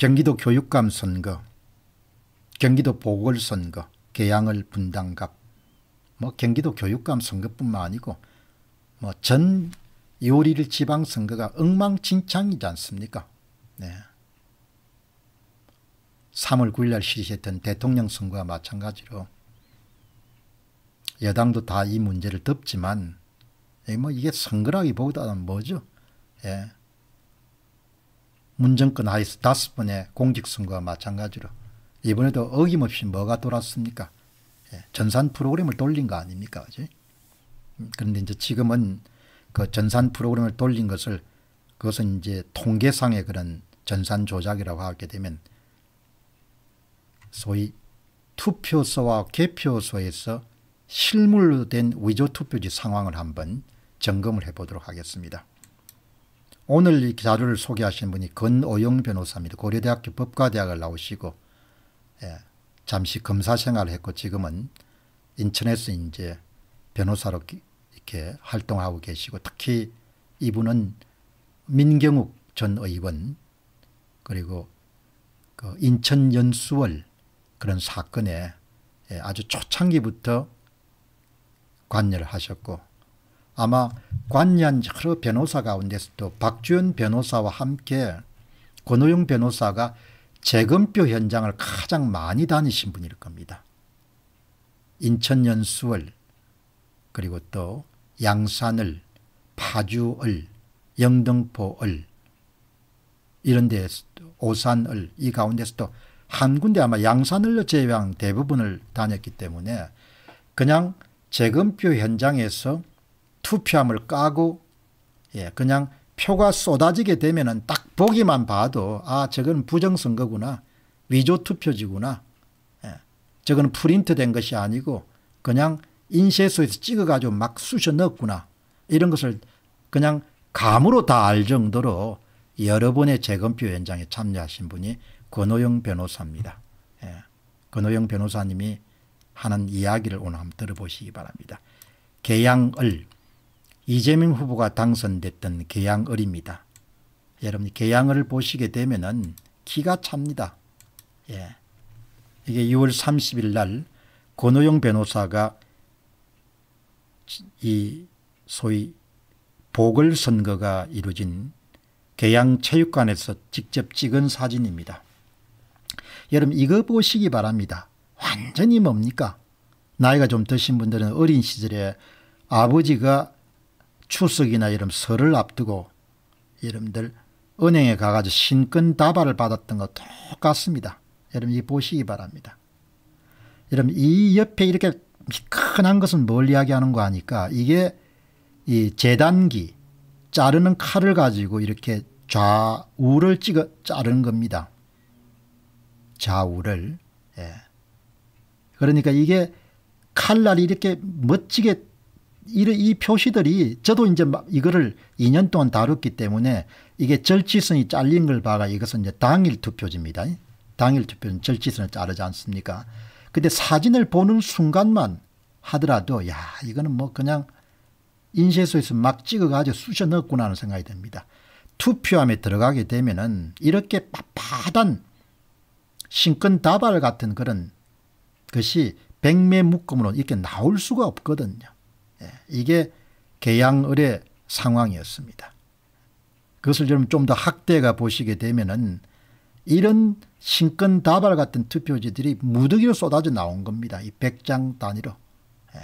경기도 교육감 선거, 경기도 보궐선거, 개항을 분당갑, 뭐 경기도 교육감 선거뿐만 아니고 뭐 전 요리를 지방선거가 엉망진창이지 않습니까? 네. 3월 9일 날 실시했던 대통령 선거와 마찬가지로 여당도 다 이 문제를 덮지만 예, 뭐 이게 선거라기보다는 뭐죠? 예. 문정권 하에서 다섯 번의 공직선거와 마찬가지로 이번에도 어김없이 뭐가 돌았습니까? 예, 전산 프로그램을 돌린 거 아닙니까? 그지? 음, 그런데 이제 지금은 그 전산 프로그램을 돌린 것을 그것은 이제 통계상의 그런 전산 조작이라고 하게 되면 소위 투표소와 개표소에서 실물로 된 위조 투표지 상황을 한번 점검을 해보도록 하겠습니다. 오늘 이 자료를 소개하신 분이 건오영 변호사입니다. 고려대학교 법과대학을 나오시고 예, 잠시 검사 생활을 했고 지금은 인천에서 이제 변호사로 이렇게 활동하고 계시고 특히 이분은 민경욱 전 의원 그리고 그 인천 연수월 그런 사건에 예, 아주 초창기부터 관여를 하셨고 아마 관련 여러 변호사 가운데서도 박주연 변호사와 함께 권호영 변호사가 재검표 현장을 가장 많이 다니신 분일 겁니다. 인천년 수월 그리고 또 양산을 파주을 영등포을 이런 데서도 오산을 이 가운데서도 한 군데 아마 양산을 제외한 대부분을 다녔기 때문에 그냥 재검표 현장에서 투표함을 까고 예, 그냥 표가 쏟아지게 되면은 딱 보기만 봐도 아 저건 부정선거구나 위조 투표지구나 예, 저건 프린트된 것이 아니고 그냥 인쇄소에서 찍어가지고 막 쑤셔 넣었구나 이런 것을 그냥 감으로 다 알 정도로 여러 번의 재검표 현장에 참여하신 분이 권호영 변호사입니다. 예. 권호영 변호사님이 하는 이야기를 오늘 한번 들어보시기 바랍니다. 개양을 이재명 후보가 당선됐던 계양을입니다. 예, 여러분 계양을 보시게 되면 은 기가 찹니다. 예. 이게 2월 30일 날 권호영 변호사가 이 소위 보궐선거가 이루어진 계양체육관에서 직접 찍은 사진입니다. 여러분 이거 보시기 바랍니다. 완전히 뭡니까? 나이가 좀 드신 분들은 어린 시절에 아버지가 추석이나 이런 설을 앞두고 여러분들 은행에 가가지고 신권 다발을 받았던 것 똑같습니다. 여러분 이 보시기 바랍니다. 여러분 이 옆에 이렇게 미끈한 것은 뭘 이야기하는 거 아니까 이게 이 재단기 자르는 칼을 가지고 이렇게 좌우를 찍어 자르는 겁니다. 좌우를 예. 그러니까 이게 칼날이 이렇게 멋지게 이, 이 표시들이 저도 이제 이거를 2년 동안 다뤘기 때문에 이게 절취선이 잘린 걸 봐가 이것은 이제 당일 투표지입니다. 당일 투표는 절취선을 자르지 않습니까? 근데 사진을 보는 순간만 하더라도 야 이거는 뭐 그냥 인쇄소에서 막 찍어가지고 쑤셔 넣었구나 하는 생각이 듭니다. 투표함에 들어가게 되면은 이렇게 빳빳한 신권 다발 같은 그런 것이 백매 묶음으로 이렇게 나올 수가 없거든요. 예, 이게 계양을의 상황이었습니다. 그것을 좀 더 학대가 보시게 되면은 이런 신권 다발 같은 투표지들이 무더기로 쏟아져 나온 겁니다. 이 백장 단위로. 예.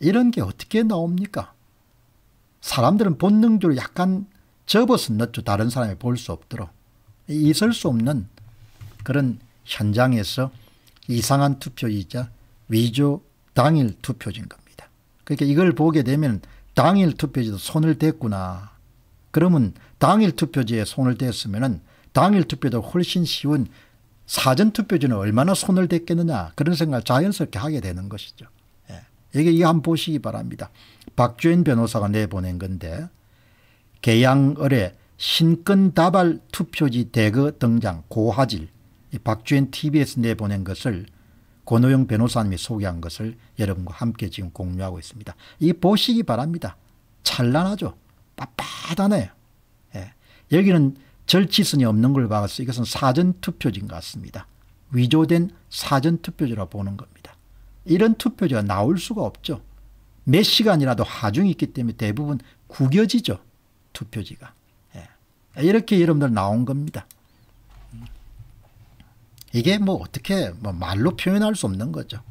이런 게 어떻게 나옵니까? 사람들은 본능적으로 약간 접어서 넣죠. 다른 사람이 볼 수 없도록. 있을 수 없는 그런 현장에서 이상한 투표이자 위조 당일 투표지인 겁니다. 그러니까 이걸 보게 되면 당일 투표지도 손을 댔구나. 그러면 당일 투표지에 손을 댔으면 당일 투표도 훨씬 쉬운 사전 투표지는 얼마나 손을 댔겠느냐 그런 생각을 자연스럽게 하게 되는 것이죠. 예. 이게 예. 이한 보시기 바랍니다. 박주현 변호사가 내보낸 건데 개양을의 신권다발 투표지 대거 등장 고화질 박주현 t v 에 내보낸 것을 권호영 변호사님이 소개한 것을 여러분과 함께 지금 공유하고 있습니다. 이 보시기 바랍니다. 찬란하죠. 빳빳하네 예. 여기는 절치선이 없는 걸 봐서 이것은 사전투표지인 것 같습니다. 위조된 사전투표지라 보는 겁니다. 이런 투표지가 나올 수가 없죠. 몇 시간이라도 하중이 있기 때문에 대부분 구겨지죠. 투표지가. 예. 이렇게 여러분들 나온 겁니다. 이게 뭐 어떻게 뭐 말로 표현할 수 없는 거죠.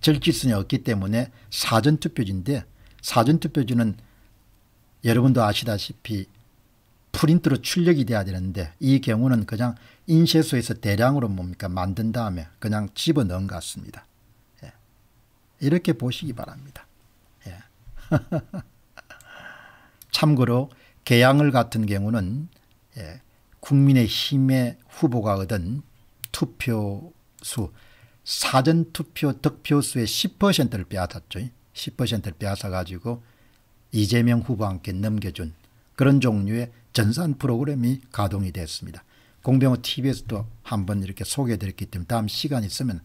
절기순이 없기 때문에 사전투표지인데 사전투표지는 여러분도 아시다시피 프린트로 출력이 돼야 되는데 이 경우는 그냥 인쇄소에서 대량으로 뭡니까 만든 다음에 그냥 집어넣은 것 같습니다. 예. 이렇게 보시기 바랍니다. 예. 참고로 개항을 같은 경우는 예. 국민의힘의 후보가 얻은 투표 수, 사전 투표 득표 수의 10%를 빼앗았죠. 10%를 빼앗아 가지고 이재명 후보한테 넘겨준 그런 종류의 전산 프로그램이 가동이 됐습니다. 공병호 TV에서도 한번 이렇게 소개해드렸기 때문에 다음 시간 있으면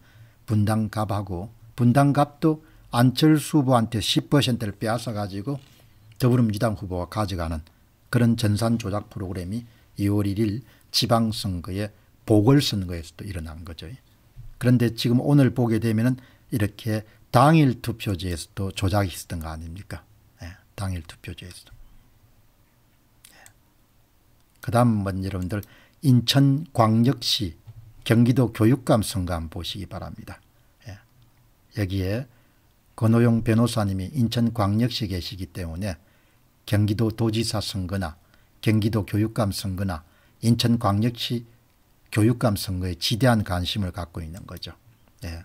분당갑하고 분당갑도 안철수 후보한테 10%를 빼앗아 가지고 더불어민주당 후보가 가져가는 그런 전산 조작 프로그램이 2월 1일 지방선거에 보궐선거에서 도 일어난 거죠. 그런데 지금 오늘 보게 되면 은 이렇게 당일 투표제에서도 조작이 있었던 거 아닙니까? 예, 당일 투표제에서도. 예. 그 다음 한번 여러분들 인천광역시 경기도 교육감 선거 한번 보시기 바랍니다. 예. 여기에 권호용 변호사님이 인천광역시 계시기 때문에 경기도 도지사 선거나 경기도 교육감 선거나 인천광역시 교육감 선거에 지대한 관심을 갖고 있는 거죠. 예.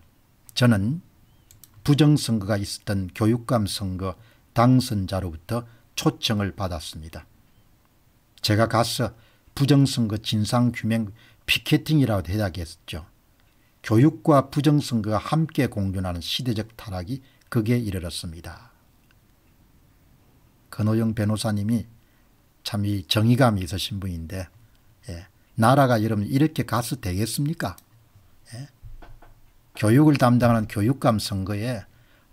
저는 부정선거가 있었던 교육감 선거 당선자로부터 초청을 받았습니다. 제가 가서 부정선거 진상규명 피켓팅이라고 해야겠죠. 교육과 부정선거가 함께 공존하는 시대적 타락이 극에 이르렀습니다. 건호영 변호사님이 참 이 정의감이 있으신 분인데 나라가 여러분 이렇게 가서 되겠습니까? 예? 교육을 담당하는 교육감 선거에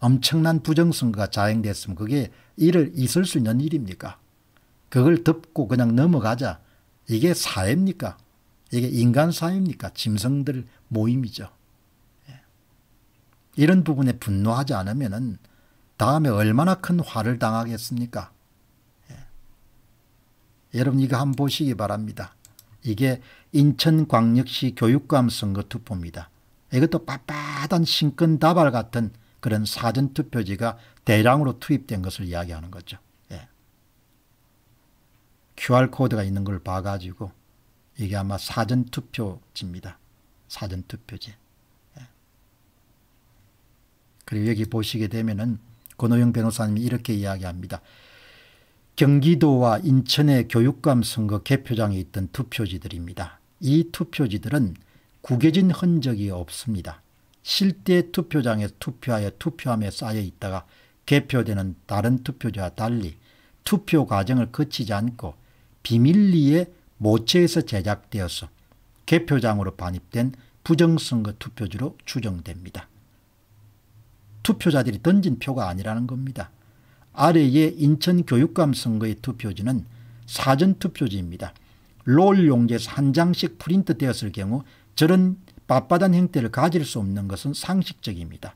엄청난 부정선거가 자행됐으면 그게 일을 있을 수 있는 일입니까? 그걸 덮고 그냥 넘어가자. 이게 사회입니까? 이게 인간 사회입니까? 짐승들 모임이죠. 예. 이런 부분에 분노하지 않으면 다음에 얼마나 큰 화를 당하겠습니까? 예. 여러분 이거 한번 보시기 바랍니다. 이게 인천광역시 교육감 선거 투표입니다. 이것도 빳빳한 신권 다발 같은 그런 사전투표지가 대량으로 투입된 것을 이야기하는 거죠. 예. QR코드가 있는 걸 봐가지고 이게 아마 사전투표지입니다. 사전투표지. 예. 그리고 여기 보시게 되면은 권호영 변호사님이 이렇게 이야기합니다. 경기도와 인천의 교육감 선거 개표장에 있던 투표지들입니다. 이 투표지들은 구겨진 흔적이 없습니다. 실제 투표장에서 투표하여 투표함에 쌓여 있다가 개표되는 다른 투표지와 달리 투표 과정을 거치지 않고 비밀리에 모체에서 제작되어서 개표장으로 반입된 부정선거 투표지로 추정됩니다. 투표자들이 던진 표가 아니라는 겁니다. 아래의 인천교육감 선거의 투표지는 사전투표지입니다. 롤 용지에서 한 장씩 프린트되었을 경우 저런 빳빳한 형태를 가질 수 없는 것은 상식적입니다.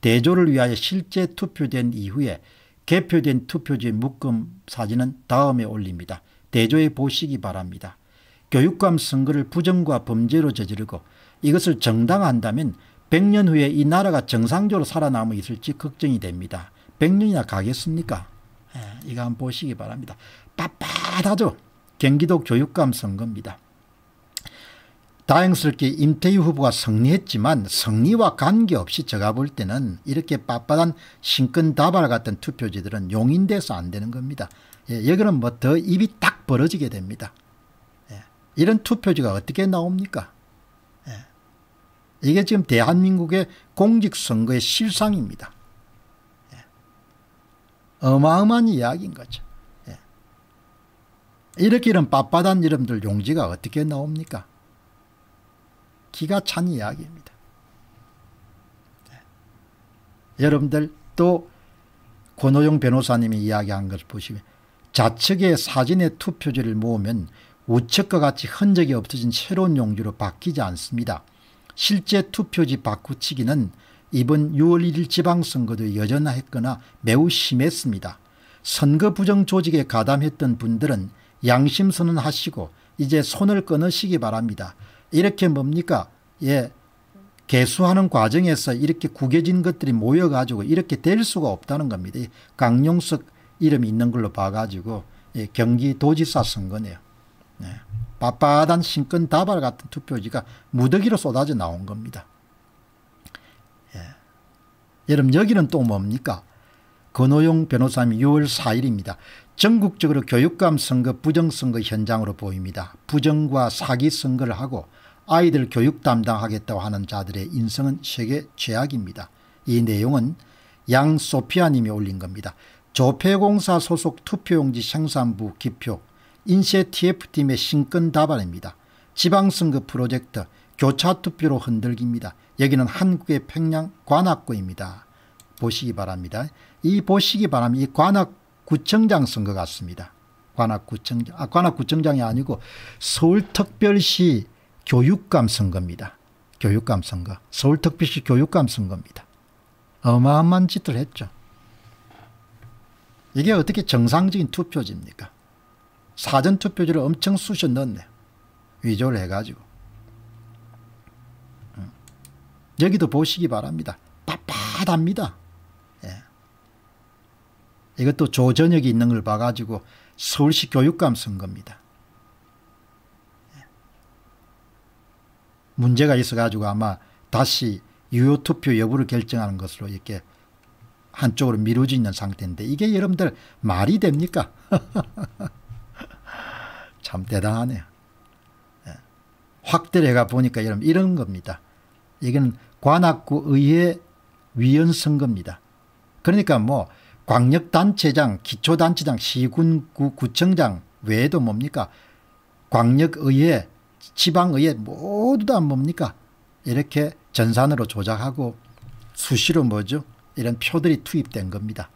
대조를 위하여 실제 투표된 이후에 개표된 투표지 묶음 사진은 다음에 올립니다. 대조해 보시기 바랍니다. 교육감 선거를 부정과 범죄로 저지르고 이것을 정당화한다면 100년 후에 이 나라가 정상적으로 살아남아 있을지 걱정이 됩니다. 100년이나 가겠습니까? 예, 이거 한번 보시기 바랍니다. 빳빳하죠? 경기도 교육감 선거입니다. 다행스럽게 임태희 후보가 승리했지만 승리와 관계없이 제가 볼 때는 이렇게 빳빳한 신권 다발 같은 투표지들은 용인돼서 안 되는 겁니다. 예, 여기는 뭐 더 입이 딱 벌어지게 됩니다. 예, 이런 투표지가 어떻게 나옵니까? 예, 이게 지금 대한민국의 공직선거의 실상입니다. 어마어마한 이야기인 거죠. 예. 이렇게 이런 빳빳한 이름들 용지가 어떻게 나옵니까? 기가 찬 이야기입니다. 예. 여러분들 또 권호용 변호사님이 이야기한 것을 보시면 좌측의 사진의 투표지를 모으면 우측과 같이 흔적이 없어진 새로운 용지로 바뀌지 않습니다. 실제 투표지 바꾸치기는 이번 6월 1일 지방선거도 여전했거나 매우 심했습니다. 선거 부정 조직에 가담했던 분들은 양심 선언하시고 이제 손을 끊으시기 바랍니다. 이렇게 뭡니까? 예. 개수하는 과정에서 이렇게 구겨진 것들이 모여가지고 이렇게 될 수가 없다는 겁니다. 강용석 이름이 있는 걸로 봐가지고 예, 경기도지사 선거네요. 예. 빳빳한 신권 다발 같은 투표지가 무더기로 쏟아져 나온 겁니다. 여러분 여기는 또 뭡니까? 권호용 변호사님 6월 4일입니다. 전국적으로 교육감 선거 부정선거 현장으로 보입니다. 부정과 사기 선거를 하고 아이들 교육 담당하겠다고 하는 자들의 인성은 세계 최악입니다. 이 내용은 양소피아님이 올린 겁니다. 조폐공사 소속 투표용지 생산부 기표 인쇄 TF팀의 신권 다발입니다. 지방선거 프로젝트 교차 투표로 흔들깁니다. 여기는 한국의 평양 관악구입니다. 보시기 바랍니다. 이 보시기 바랍니다. 이 관악구청장 선거 같습니다. 관악구청장, 아, 관악구청장이 아니고 서울특별시 교육감 선거입니다. 교육감 선거. 서울특별시 교육감 선거입니다. 어마어마한 짓을 했죠. 이게 어떻게 정상적인 투표지입니까? 사전투표지를 엄청 쑤셔 넣었네 위조를 해가지고. 여기도 보시기 바랍니다. 빳빳합니다. 예. 이것도 조전역이 있는 걸 봐가지고 서울시 교육감 쓴 겁니다. 예. 문제가 있어가지고 아마 다시 유효투표 여부를 결정하는 것으로 이렇게 한쪽으로 미루어 있는 상태인데 이게 여러분들 말이 됩니까? 참 대단하네요. 예. 확대를 해가 보니까 여러분 이런 겁니다. 이건 관악구의회 위원 선거입니다. 그러니까 뭐 광역단체장, 기초단체장, 시군구 구청장 외에도 뭡니까? 광역의회, 지방의회 모두 다 뭡니까? 이렇게 전산으로 조작하고 수시로 뭐죠? 이런 표들이 투입된 겁니다.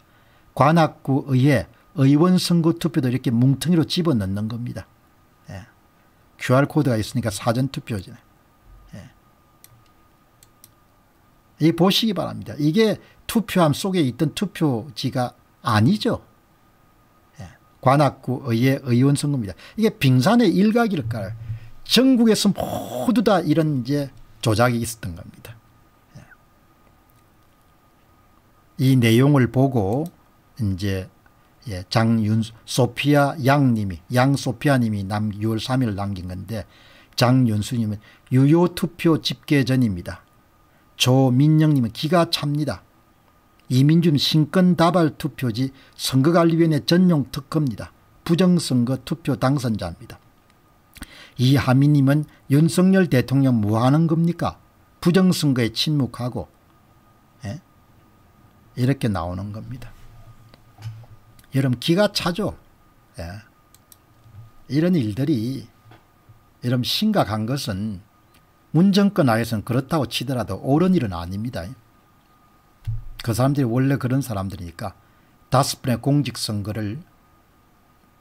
관악구 의회 의원 선거 투표도 이렇게 뭉텅이로 집어넣는 겁니다. 예. QR코드가 있으니까 사전투표잖아 이 보시기 바랍니다. 이게 투표함 속에 있던 투표지가 아니죠. 예, 관악구의회 의원 선거입니다. 이게 빙산의 일각일까 전국에서 모두 다 이런 이제 조작이 있었던 겁니다. 예. 이 내용을 보고 이제 예, 장윤 소피아 양님이 양소피아님이 남 6월 3일 남긴 건데 장윤수님은 유효 투표 집계 전입니다. 조민영님은 기가 찹니다. 이민준 신권 다발 투표지 선거관리위원회 전용 특허입니다. 부정선거 투표 당선자입니다. 이하민님은 윤석열 대통령 뭐하는 겁니까? 부정선거에 침묵하고 예? 이렇게 나오는 겁니다. 여러분 기가 차죠? 예. 이런 일들이 여러분 심각한 것은 문정권 하에서는 그렇다고 치더라도 옳은 일은 아닙니다. 그 사람들이 원래 그런 사람들이니까 다섯 번의 공직선거를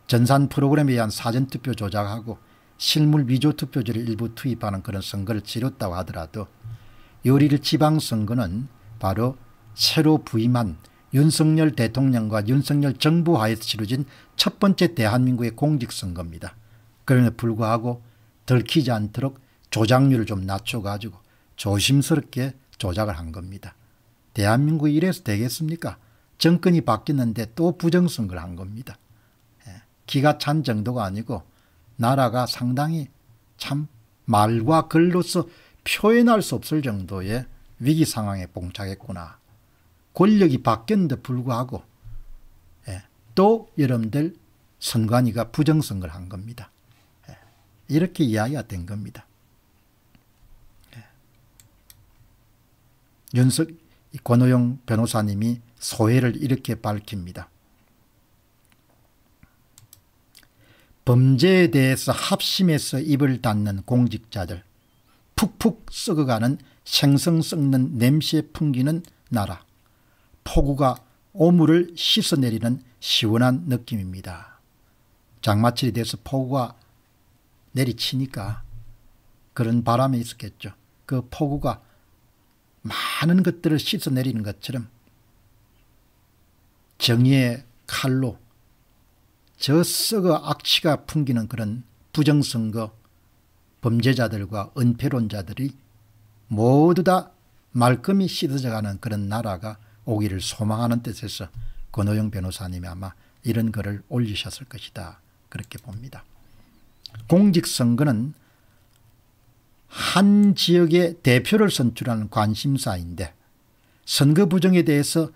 전산 프로그램에 의한 사전투표 조작하고 실물 위조 투표지를 일부 투입하는 그런 선거를 치렀다고 하더라도 요리를 지방선거는 바로 새로 부임한 윤석열 대통령과 윤석열 정부 하에서 치러진 첫 번째 대한민국의 공직선거입니다. 그럼에 불구하고 들키지 않도록 조작률을 좀 낮춰가지고 조심스럽게 조작을 한 겁니다. 대한민국 이래서 되겠습니까? 정권이 바뀌는데 또 부정선거를 한 겁니다. 예, 기가 찬 정도가 아니고 나라가 상당히 참 말과 글로서 표현할 수 없을 정도의 위기 상황에 봉착했구나. 권력이 바뀌었는데 불구하고 예, 또 여러분들 선관위가 부정선거를 한 겁니다. 예, 이렇게 이야기가 된 겁니다. 연석 권호영 변호사님이 소회를 이렇게 밝힙니다. 범죄에 대해서 합심해서 입을 닫는 공직자들, 푹푹 썩어가는 생성 썩는 냄새 풍기는 나라, 폭우가 오물을 씻어내리는 시원한 느낌입니다. 장마철이 돼서 폭우가 내리치니까 그런 바람이 있었겠죠. 그 폭우가 많은 것들을 씻어내리는 것처럼 정의의 칼로 저 썩어 악취가 풍기는 그런 부정선거 범죄자들과 은폐론자들이 모두 다 말끔히 씻어져가는 그런 나라가 오기를 소망하는 뜻에서 권호영 변호사님이 아마 이런 글을 올리셨을 것이다. 그렇게 봅니다. 공직선거는 한 지역의 대표를 선출하는 관심사인데 선거 부정에 대해서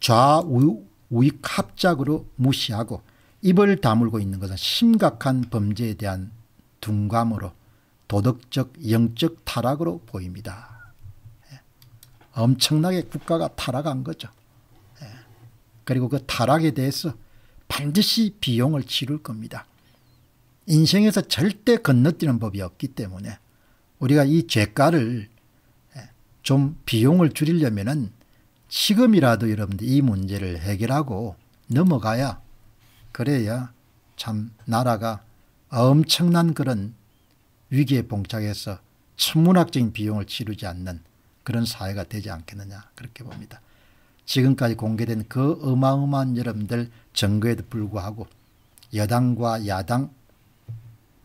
좌우익 합작으로 무시하고 입을 다물고 있는 것은 심각한 범죄에 대한 둔감으로 도덕적 영적 타락으로 보입니다. 예. 엄청나게 국가가 타락한 거죠. 예. 그리고 그 타락에 대해서 반드시 비용을 치를 겁니다. 인생에서 절대 건너뛰는 법이 없기 때문에 우리가 이재가를좀 예, 비용을 줄이려면은 지금이라도 여러분들 이 문제를 해결하고 넘어가야 그래야 참 나라가 엄청난 그런 위기에 봉착해서 천문학적인 비용을 치르지 않는 그런 사회가 되지 않겠느냐 그렇게 봅니다. 지금까지 공개된 그 어마어마한 여러분들 증거에도 불구하고 여당과 야당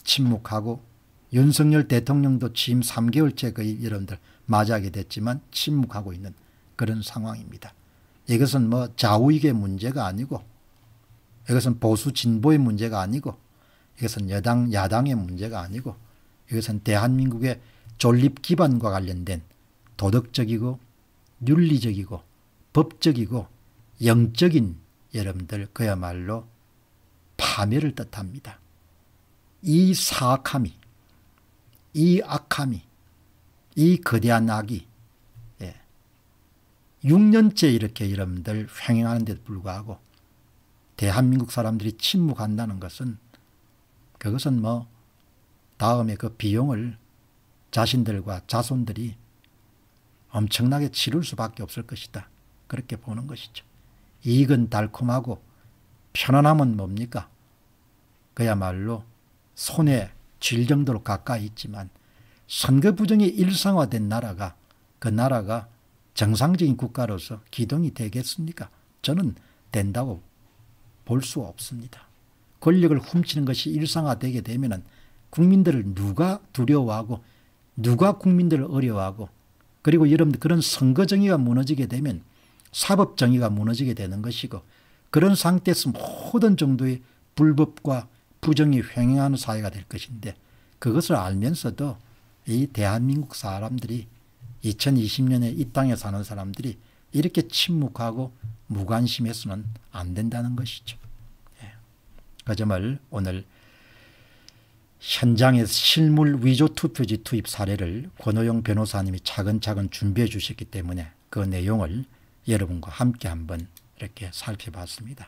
침묵하고 윤석열 대통령도 지금 3개월째의 그 여러분들 맞이하게 됐지만 침묵하고 있는 그런 상황입니다. 이것은 뭐 좌우익의 문제가 아니고 이것은 보수 진보의 문제가 아니고 이것은 여당 야당의 문제가 아니고 이것은 대한민국의 존립 기반과 관련된 도덕적이고 윤리적이고 법적이고 영적인 여러분들 그야말로 파멸을 뜻합니다. 이 사악함이 이 악함이 이 거대한 악이 6년째 예, 이렇게 여러분들 횡행하는 데도 불구하고 대한민국 사람들이 침묵한다는 것은 그것은 뭐 다음에 그 비용을 자신들과 자손들이 엄청나게 치를 수밖에 없을 것이다. 그렇게 보는 것이죠. 이익은 달콤하고 편안함은 뭡니까? 그야말로 손에 질 정도로 가까이 있지만 선거 부정이 일상화된 나라가 그 나라가 정상적인 국가로서 기동이 되겠습니까? 저는 된다고 볼 수 없습니다. 권력을 훔치는 것이 일상화되게 되면 국민들을 누가 두려워하고 누가 국민들을 어려워하고 그리고 여러분들 그런 선거 정의가 무너지게 되면 사법 정의가 무너지게 되는 것이고 그런 상태에서 모든 정도의 불법과 부정이 횡행하는 사회가 될 것인데 그것을 알면서도 이 대한민국 사람들이 2020년에 이 땅에 사는 사람들이 이렇게 침묵하고 무관심해서는 안 된다는 것이죠. 예. 그 점을 오늘 현장에 실물 위조 투표지 투입 사례를 권호영 변호사님이 차근차근 준비해 주셨기 때문에 그 내용을 여러분과 함께 한번 이렇게 살펴봤습니다.